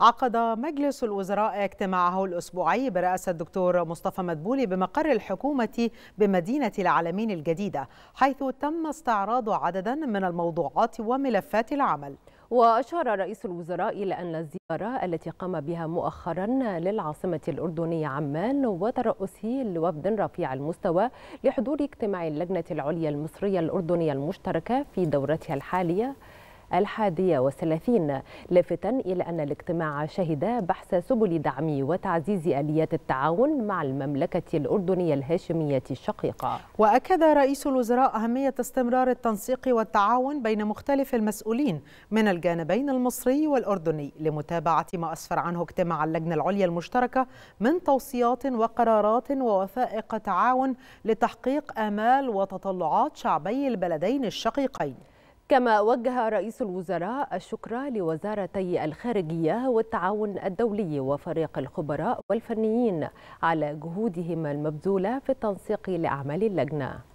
عقد مجلس الوزراء اجتماعه الأسبوعي برئاسة الدكتور مصطفى مدبولي بمقر الحكومة بمدينة العالمين الجديدة حيث تم استعراض عددا من الموضوعات وملفات العمل وأشار رئيس الوزراء إلى أن الزيارة التي قام بها مؤخرا للعاصمة الأردنية عمان وترأسه لوفد رفيع المستوى لحضور اجتماع اللجنة العليا المصرية الأردنية المشتركة في دورتها الحالية الحادية والثلاثين لافتا إلى أن الاجتماع شهد بحث سبل دعم وتعزيز آليات التعاون مع المملكة الأردنية الهاشمية الشقيقة وأكد رئيس الوزراء أهمية استمرار التنسيق والتعاون بين مختلف المسؤولين من الجانبين المصري والأردني لمتابعة ما أسفر عنه اجتماع اللجنة العليا المشتركة من توصيات وقرارات ووثائق تعاون لتحقيق آمال وتطلعات شعبي البلدين الشقيقين كما وجه رئيس الوزراء الشكر لوزارتي الخارجية والتعاون الدولي وفريق الخبراء والفنيين على جهودهم المبذولة في التنسيق لأعمال اللجنة